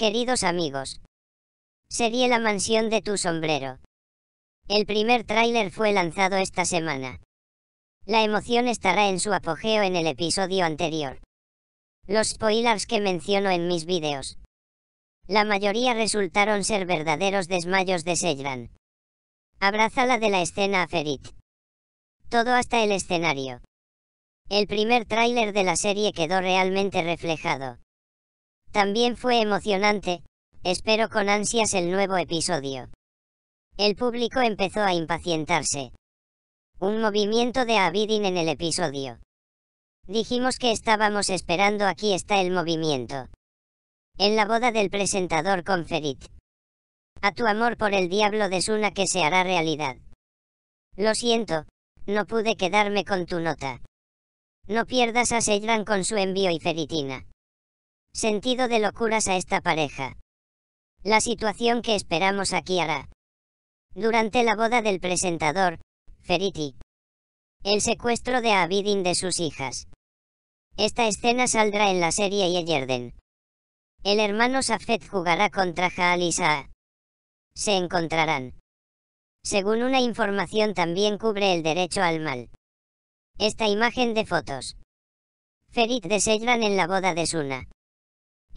Queridos amigos. Sería la mansión de tu sombrero. El primer tráiler fue lanzado esta semana. La emoción estará en su apogeo en el episodio anterior. Los spoilers que menciono en mis vídeos. La mayoría resultaron ser verdaderos desmayos de Sejran. Abrázala de la escena a Ferit. Todo hasta el escenario. El primer tráiler de la serie quedó realmente reflejado. También fue emocionante, espero con ansias el nuevo episodio. El público empezó a impacientarse. Un movimiento de Abidin en el episodio. Dijimos que estábamos esperando aquí está el movimiento. En la boda del presentador con Ferit. A tu amor por el diablo de Suna que se hará realidad. Lo siento, no pude quedarme con tu nota. No pierdas a Seidran con su envío y feritina sentido de locuras a esta pareja. La situación que esperamos aquí hará. Durante la boda del presentador, Feriti. El secuestro de Abidin de sus hijas. Esta escena saldrá en la serie Yeyerden. El hermano Safet jugará contra Jaal Se encontrarán. Según una información también cubre el derecho al mal. Esta imagen de fotos. Ferit de en la boda de Suna.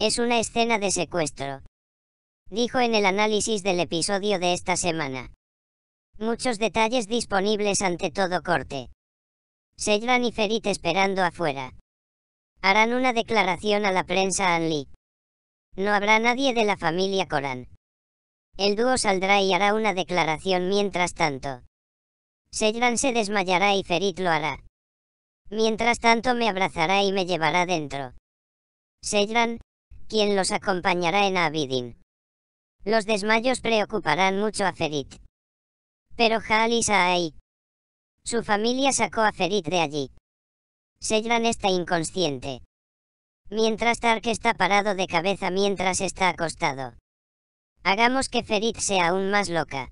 Es una escena de secuestro. Dijo en el análisis del episodio de esta semana. Muchos detalles disponibles ante todo corte. Seyran y Ferit esperando afuera. Harán una declaración a la prensa Anli. No habrá nadie de la familia Corán. El dúo saldrá y hará una declaración mientras tanto. Seyran se desmayará y Ferit lo hará. Mientras tanto me abrazará y me llevará dentro. Seyran, quien los acompañará en Abidin. Los desmayos preocuparán mucho a Ferit. Pero y ahí. Su familia sacó a Ferit de allí. Seyran está inconsciente. Mientras Tark está parado de cabeza mientras está acostado. Hagamos que Ferit sea aún más loca.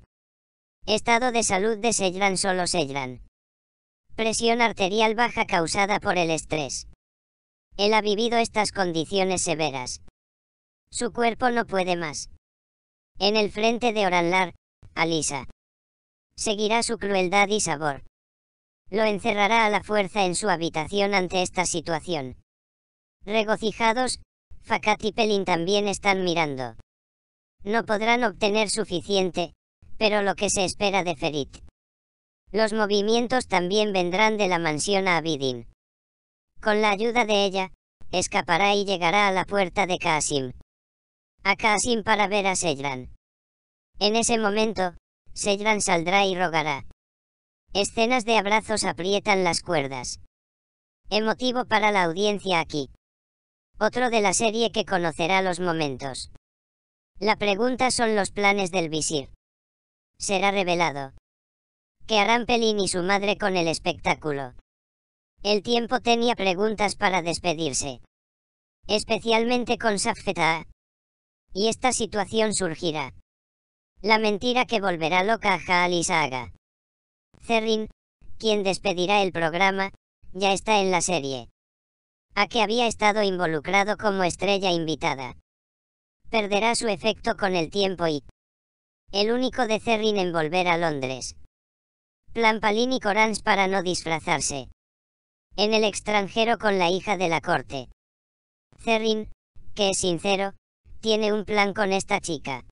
Estado de salud de Seyran solo Seyran. Presión arterial baja causada por el estrés. Él ha vivido estas condiciones severas. Su cuerpo no puede más. En el frente de Oranlar, Alisa. Seguirá su crueldad y sabor. Lo encerrará a la fuerza en su habitación ante esta situación. Regocijados, Fakat y Pelin también están mirando. No podrán obtener suficiente, pero lo que se espera de Ferit. Los movimientos también vendrán de la mansión a Abidin. Con la ayuda de ella, escapará y llegará a la puerta de Kasim. A Kasim para ver a Sejran. En ese momento, Sejran saldrá y rogará. Escenas de abrazos aprietan las cuerdas. Emotivo para la audiencia aquí. Otro de la serie que conocerá los momentos. La pregunta son los planes del visir. Será revelado. ¿Qué harán Pelín y su madre con el espectáculo? El tiempo tenía preguntas para despedirse. Especialmente con Safeta. Y esta situación surgirá. La mentira que volverá loca a Jaal y Cerrin, quien despedirá el programa, ya está en la serie. A que había estado involucrado como estrella invitada. Perderá su efecto con el tiempo y. El único de Cerrin en volver a Londres. Plan Palin y Corans para no disfrazarse en el extranjero con la hija de la corte. Cerrin, que es sincero, tiene un plan con esta chica.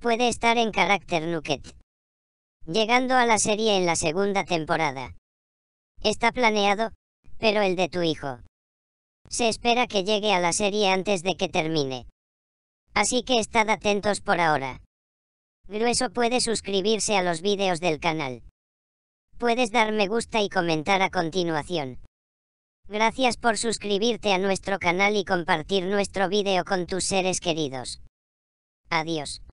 Puede estar en carácter Nuket. Llegando a la serie en la segunda temporada. Está planeado, pero el de tu hijo. Se espera que llegue a la serie antes de que termine. Así que estad atentos por ahora. Grueso puede suscribirse a los vídeos del canal puedes dar me gusta y comentar a continuación. Gracias por suscribirte a nuestro canal y compartir nuestro vídeo con tus seres queridos. Adiós.